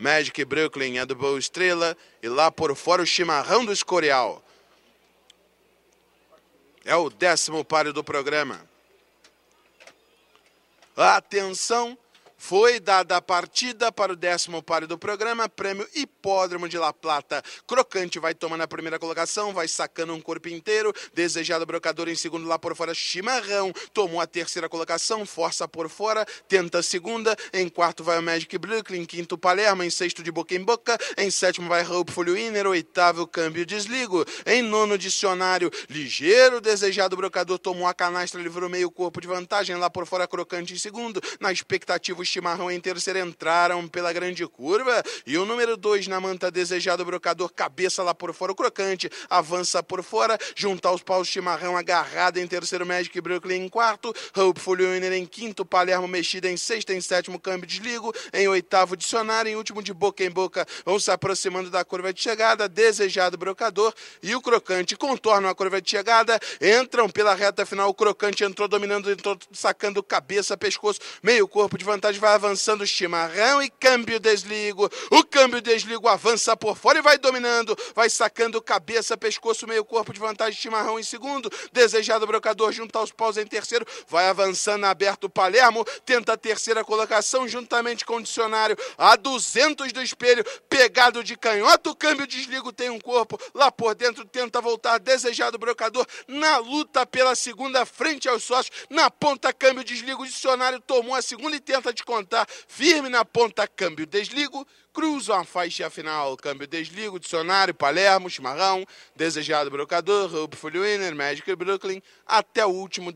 Magic Brooklyn é do Boa Estrela e lá por fora o Chimarrão do Escorial. É o décimo páreo do programa. Atenção! Foi dada a partida para o décimo páreo do programa, prêmio Hipódromo de La Plata. Crocante vai tomando a primeira colocação, vai sacando um corpo inteiro. Desejado Brocador em segundo lá por fora, Chimarrão. Tomou a terceira colocação, força por fora, tenta a segunda. Em quarto vai o Magic Brooklyn, quinto Palermo, em sexto de boca em boca. Em sétimo vai Hopeful Winner, oitavo câmbio desligo. Em nono dicionário, ligeiro Desejado Brocador tomou a canastra, livrou meio corpo de vantagem. Lá por fora, Crocante em segundo. Na expectativa, chimarrão em terceiro entraram pela grande curva e o número 2 na manta desejado, o brocador, cabeça lá por fora, o crocante avança por fora, junta aos paus chimarrão agarrado em terceiro, Magic Brooklyn em quarto, Hopeful Winner em quinto, Palermo mexida em sexto em sétimo, câmbio desligo, em oitavo, dicionário, em último, de boca em boca, vão se aproximando da curva de chegada, desejado, brocador e o crocante contornam a curva de chegada, entram pela reta final, o crocante entrou dominando, entrou sacando cabeça, pescoço, meio corpo de vantagem vai avançando o chimarrão e câmbio desligo. O câmbio desligo avança por fora e vai dominando. Vai sacando cabeça, pescoço, meio corpo de vantagem. Chimarrão em segundo. Desejado brocador juntar os paus em terceiro. Vai avançando aberto Palermo. Tenta a terceira colocação juntamente com o dicionário. A 200 do espelho. Pegado de canhoto. O câmbio desligo tem um corpo. Lá por dentro tenta voltar. Desejado brocador na luta pela segunda frente aos sócios. Na ponta câmbio desligo. O dicionário tomou a segunda e tenta de contar firme na ponta, câmbio, desligo, cruzo a faixa final, câmbio, desligo, dicionário, Palermo, chimarrão, desejado brocador, Hope Winner, Magic Brooklyn, até o último